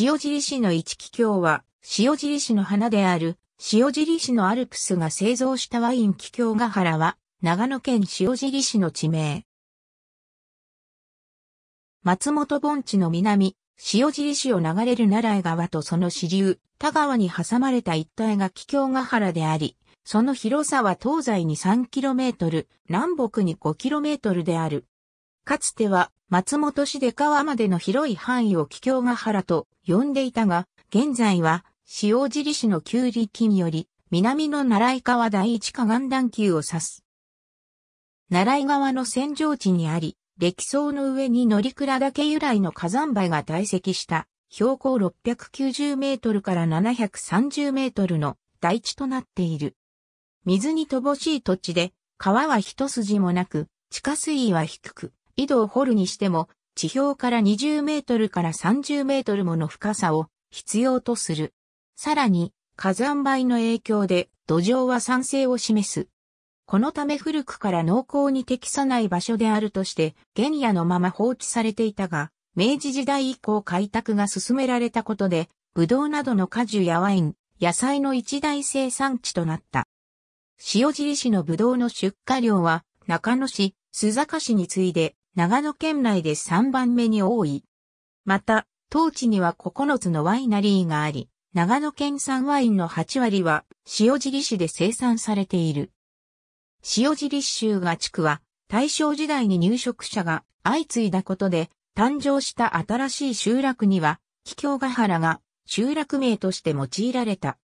塩尻市の一気境は、塩尻市の花である、塩尻市のアルプスが製造したワイン気境ヶ原は、長野県塩尻市の地名。松本盆地の南、塩尻市を流れる奈良江川とその支流、田川に挟まれた一帯が気境ヶ原であり、その広さは東西に 3km、南北に 5km である。かつては松本市で川までの広い範囲を桔梗ヶ原と呼んでいたが、現在は塩尻市の旧力により、南の奈良井川第一河岸段丘を指す。奈良井川の扇状地にあり、歴層の上に乗倉岳由来の火山灰が堆積した標高690メートルから730メートルの大地となっている。水に乏しい土地で、川は一筋もなく、地下水位は低く、井戸を掘るにしても、地表から20メートルから30メートルもの深さを必要とする。さらに、火山灰の影響で土壌は酸性を示す。このため古くから農耕に適さない場所であるとして、原野のまま放置されていたが、明治時代以降開拓が進められたことで、ブドウなどの果樹やワイン、野菜の一大生産地となった。塩尻市のブドウの出荷量は、中野市、須坂市に次いで長野県内で3番目に多い。また、当地には9つのワイナリーがあり、長野県産ワインの8割は塩尻市で生産されている。塩尻州が地区は大正時代に入植者が相次いだことで誕生した新しい集落には、秘境ヶ原が集落名として用いられた。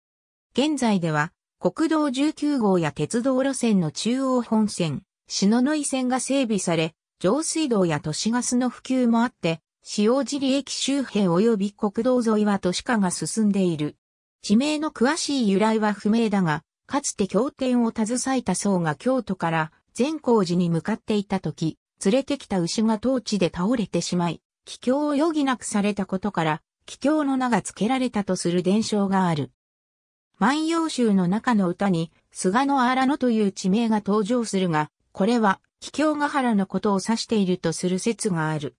現在では国道19号や鉄道路線の中央本線、篠ノ井線が整備され、上水道や都市ガスの普及もあって、塩尻駅周辺及び国道沿いは都市化が進んでいる。地名の詳しい由来は不明だが、かつて経典を携えた僧が京都から善光寺に向かっていた時、連れてきた牛が当地で倒れてしまい、帰郷を余儀なくされたことから、帰郷の名が付けられたとする伝承がある。万葉集の中の歌に、菅野荒野という地名が登場するが、これは桔梗ヶ原のことを指しているとする説がある。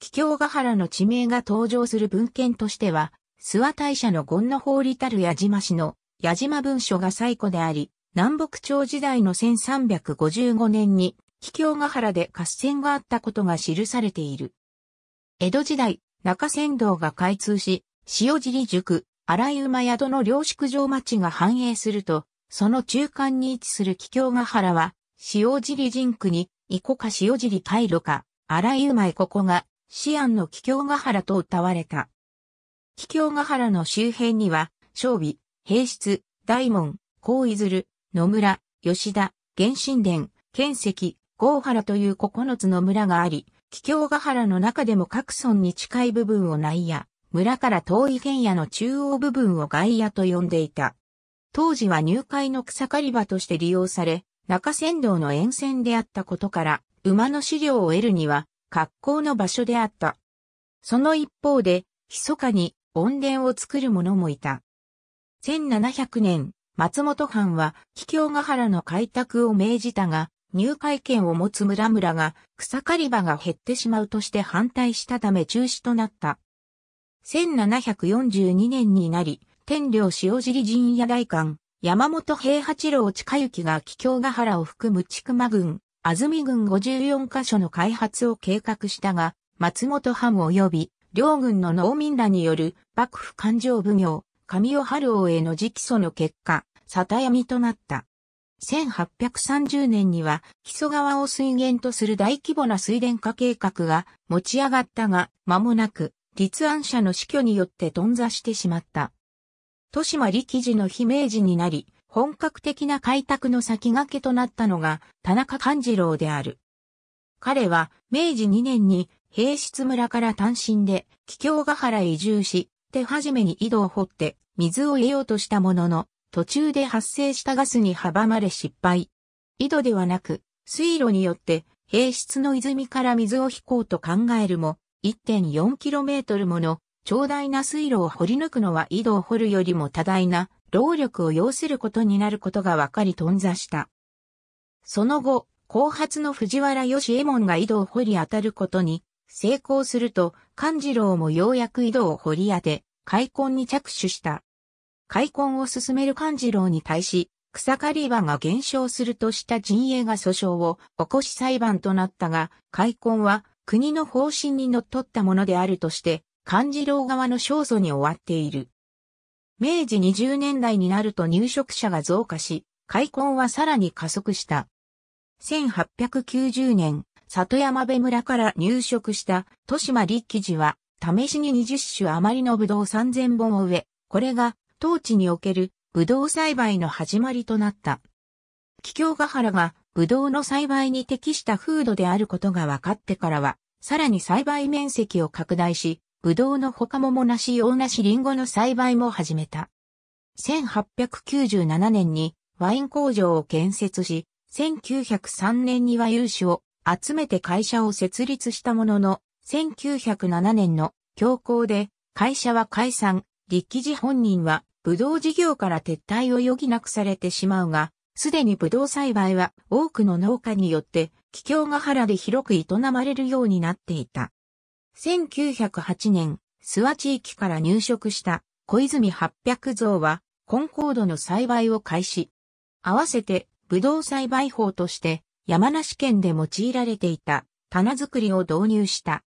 桔梗ヶ原の地名が登場する文献としては、諏訪大社の権の法理たる矢島氏の矢島文書が最古であり、南北朝時代の1355年に、桔梗ヶ原で合戦があったことが記されている。江戸時代、中山道が開通し、塩尻塾、荒井馬宿の領宿場町が繁栄すると、その中間に位置する桔梗ヶ原は、塩尻人区に、イコか塩尻あ路か、荒井いここが、シアンの桔梗ヶ原と歌われた。桔梗ヶ原の周辺には、勝美、平室、大門、高伊鶴、野村、吉田、原神殿、県石、郷原という9つの村があり、桔梗ヶ原の中でも各村に近い部分を内野、村から遠い県野の中央部分を外野と呼んでいた。当時は入会の草刈り場として利用され、中仙道の沿線であったことから、馬の資料を得るには、格好の場所であった。その一方で、密かに音殿を作る者もいた。1700年、松本藩は、桔梗ヶ原の開拓を命じたが、入会権を持つ村々が草刈り場が減ってしまうとして反対したため中止となった。1742年になり、天領塩尻陣屋大官、山本平八郎近行が気境ヶ原を含む千曲郡、安住郡54カ所の開発を計画したが、松本藩及び両軍の農民らによる幕府勘定奉行、神尾春王への直訴の結果、沙汰闇となった。1830年には、木曽川を水源とする大規模な水田化計画が持ち上がったが、間もなく、立案者の死去によって頓挫してしまった。豊島力士の悲明治になり、本格的な開拓の先駆けとなったのが田中勘次郎である。彼は明治2年に平室村から単身で桔梗ヶ原移住し、手始めに井戸を掘って水を得ようとしたものの、途中で発生したガスに阻まれ失敗。井戸ではなく、水路によって平室の泉から水を引こうと考えるも、1.4km もの長大な水路を掘り抜くのは井戸を掘るよりも多大な労力を要することになることが分かり頓挫した。その後、後発の藤原義右衛門が井戸を掘り当たることに成功すると、勘次郎もようやく井戸を掘り当て、開墾に着手した。開墾を進める勘次郎に対し、草刈り場が減少するとした陣営が訴訟を起こし裁判となったが、開墾は国の方針に則っったものであるとして、漢字郎側の勝訴に終わっている。明治20年代になると入植者が増加し、開墾はさらに加速した。1890年、里山部村から入植した豊島立記事は、試しに20種余りのぶどう3000本を植え、これが当地におけるぶどう栽培の始まりとなった。桔梗ヶ原がぶどうの栽培に適した風土であることが分かってからは、さらに栽培面積を拡大し、ぶどうの他桃なし洋梨リンゴの栽培も始めた。1897年にワイン工場を建設し、1903年には有志を集めて会社を設立したものの、1907年の強行で会社は解散、立記事本人はぶどう事業から撤退を余儀なくされてしまうが、すでにぶどう栽培は多くの農家によって、気境が原で広く営まれるようになっていた。1908年、諏訪地域から入植した小泉八百像は、コンコードの栽培を開始。合わせて、ブドウ栽培法として、山梨県で用いられていた棚作りを導入した。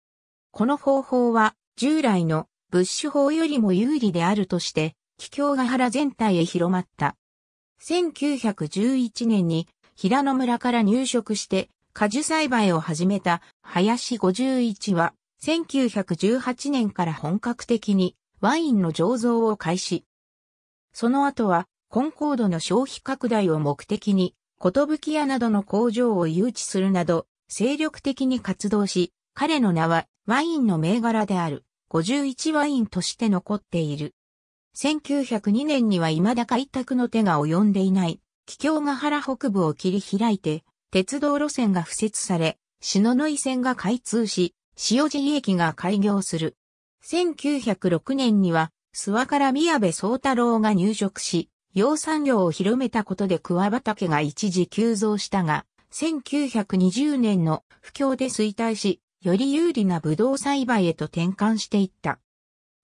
この方法は、従来のブッシュ法よりも有利であるとして、気境ヶ原全体へ広まった。1911年に平野村から入植して果樹栽培を始めた林51は1918年から本格的にワインの醸造を開始。その後は、コンコードの消費拡大を目的に、き屋などの工場を誘致するなど、精力的に活動し、彼の名はワインの銘柄である51ワインとして残っている。1902年には未だ開拓の手が及んでいない、気境ヶ原北部を切り開いて、鉄道路線が敷設され、篠ノ井線が開通し、塩尻駅が開業する。1906年には、諏訪から宮部宗太郎が入植し、養蚕業を広めたことで桑畑が一時急増したが、1920年の不況で衰退し、より有利なブドウ栽培へと転換していった。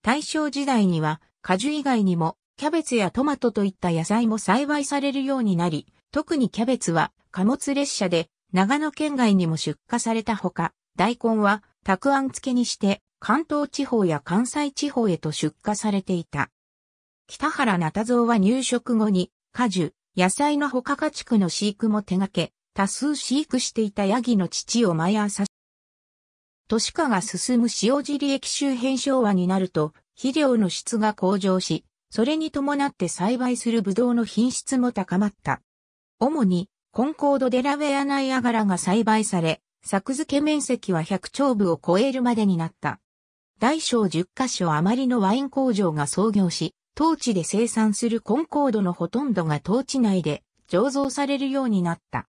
大正時代には、果樹以外にも、キャベツやトマトといった野菜も栽培されるようになり、特にキャベツは貨物列車で長野県外にも出荷されたほか、大根はたくあん付けにして、関東地方や関西地方へと出荷されていた。北原中蔵は入植後に、果樹、野菜の他家畜の飼育も手掛け、多数飼育していたヤギの乳を毎朝、都市化が進む塩尻駅周辺昭和になると、肥料の質が向上し、それに伴って栽培するブドウの品質も高まった。主に、コンコード・デラウェア・ナイアガラが栽培され、作付け面積は100兆部を超えるまでになった。大小10カ所余りのワイン工場が創業し、当地で生産するコンコードのほとんどが当地内で醸造されるようになった。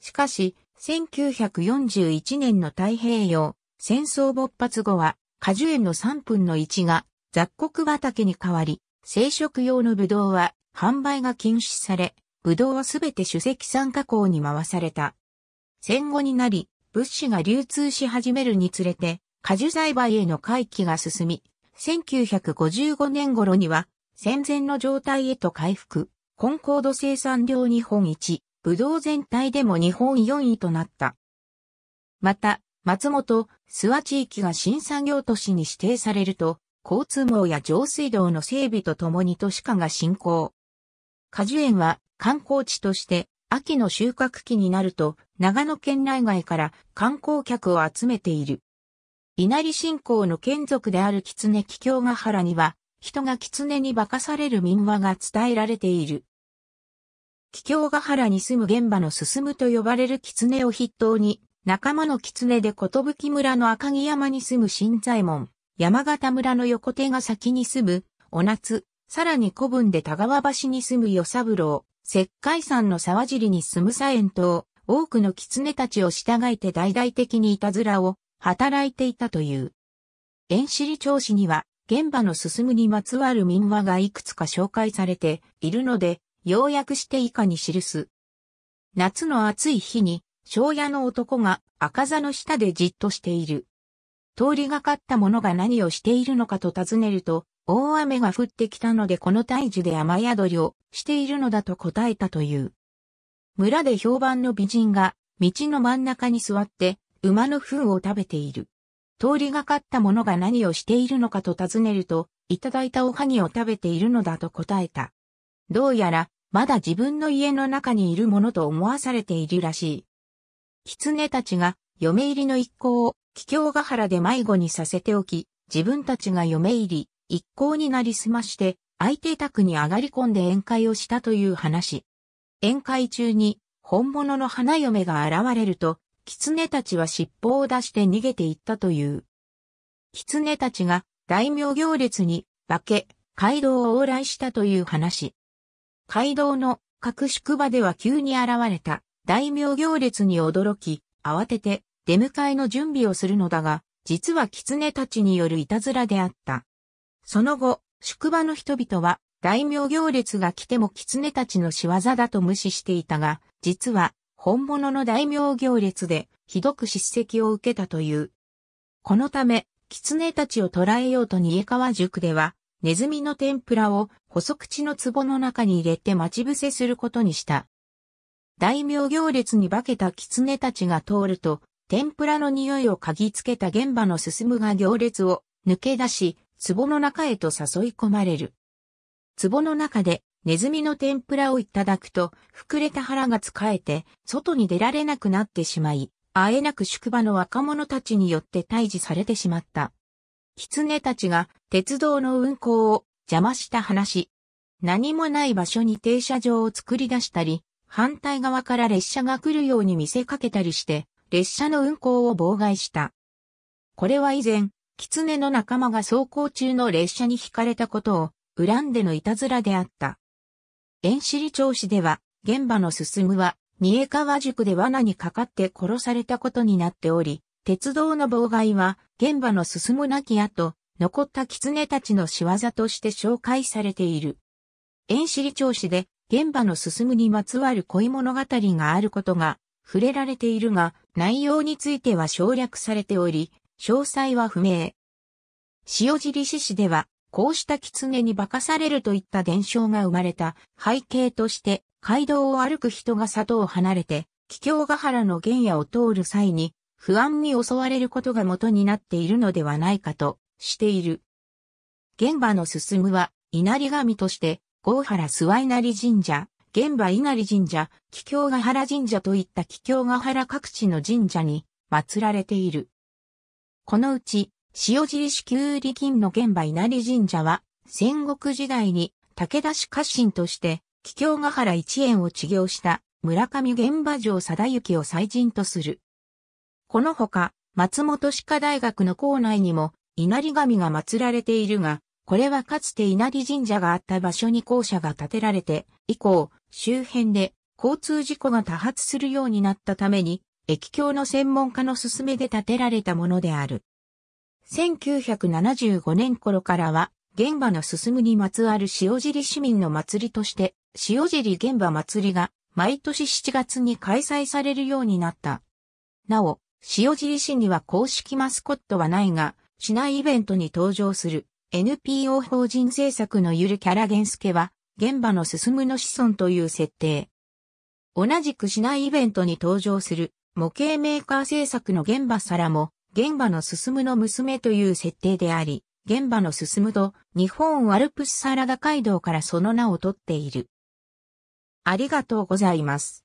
しかし、1941年の太平洋戦争勃発後は、果樹園の3分の1が雑穀畑に変わり、生食用のブドウは販売が禁止され、ブドウはすべて主席酸加工に回された。戦後になり、物資が流通し始めるにつれて、果樹栽培への回帰が進み、1955年頃には戦前の状態へと回復、コンコード生産量日本一、ブドウ全体でも日本4位となった。また、松本、諏訪地域が新産業都市に指定されると、交通網や上水道の整備とともに都市化が進行。果樹園は観光地として秋の収穫期になると、長野県内外から観光客を集めている。稲荷信仰の眷属である狐桔梗ヶ原には、人が狐に化かされる民話が伝えられている。桔梗ヶ原に住む現場の進むと呼ばれる狐を筆頭に、仲間の狐で寿村の赤城山に住む新左衛門、山形村の横手が先に住む、お夏、さらに古文で田川橋に住む与三郎、石灰山の沢尻に住むサエン島、多くの狐たちを従えて大々的にいたずらを働いていたという。遠尻町史には、現場の進むにまつわる民話がいくつか紹介されているので、要約して以下に記す。夏の暑い日に、庄屋の男が赤座の下でじっとしている。通りがかった者が何をしているのかと尋ねると、大雨が降ってきたのでこの大樹で雨宿りをしているのだと答えたという。村で評判の美人が道の真ん中に座って馬の糞を食べている。通りがかった者が何をしているのかと尋ねると、いただいたおはぎを食べているのだと答えた。どうやら、まだ自分の家の中にいるものと思わされているらしい。狐たちが嫁入りの一行を桔梗ヶ原で迷子にさせておき、自分たちが嫁入り、一行になりすまして、相手宅に上がり込んで宴会をしたという話。宴会中に、本物の花嫁が現れると、狐たちは尻尾を出して逃げていったという。狐たちが大名行列に化け、街道を往来したという話。街道の各宿場では急に現れた大名行列に驚き、慌てて出迎えの準備をするのだが、実は狐たちによるいたずらであった。その後、宿場の人々は大名行列が来ても狐たちの仕業だと無視していたが、実は本物の大名行列でひどく叱責を受けたという。このため、狐たちを捕らえようと逃げ川塾では、ネズミの天ぷらを細口の壺の中に入れて待ち伏せすることにした。大名行列に化けた狐たちが通ると、天ぷらの匂いを嗅ぎつけた現場の進むが行列を抜け出し、壺の中へと誘い込まれる。壺の中でネズミの天ぷらをいただくと、膨れた腹が使えて、外に出られなくなってしまい、あえなく宿場の若者たちによって退治されてしまった。狐たちが鉄道の運行を邪魔した話。何もない場所に停車場を作り出したり、反対側から列車が来るように見せかけたりして、列車の運行を妨害した。これは以前、狐の仲間が走行中の列車に惹かれたことを恨んでのいたずらであった。遠尻調子では、現場の進むは、三重川塾で罠にかかって殺されたことになっており、鉄道の妨害は、現場の進むなき後、残った狐たちの仕業として紹介されている。遠尻調子で、現場の進むにまつわる恋物語があることが触れられているが、内容については省略されており、詳細は不明。塩尻市市では、こうした狐に化かされるといった伝承が生まれた背景として、街道を歩く人が里を離れて、桔梗ヶ原の原野を通る際に、不安に襲われることが元になっているのではないかとしている。現場の進むは、稲荷神として、郷原諏訪稲荷神社、現場稲荷神社、桔梗ヶ原神社といった桔梗ヶ原各地の神社に祀られている。このうち、塩尻市旧売金の現場稲荷神社は、戦国時代に武田氏家臣として、桔梗ヶ原一円を治療した村上現場城貞行を祭人とする。このほか、松本歯科大学の校内にも、稲荷神が祀られているが、これはかつて稲荷神社があった場所に校舎が建てられて、以降、周辺で交通事故が多発するようになったために、液橋の専門家の勧めで建てられたものである。1975年頃からは、現場の進むにまつわる塩尻市民の祭りとして、塩尻現場祭りが毎年7月に開催されるようになった。なお、塩尻市には公式マスコットはないが、市内イベントに登場する NPO 法人政策のゆるキャラ源助は、現場の進むの子孫という設定。同じく市内イベントに登場する模型メーカー制作の現場皿も、現場の進むの娘という設定であり、現場の進むと、日本アルプスサラダ街道からその名を取っている。ありがとうございます。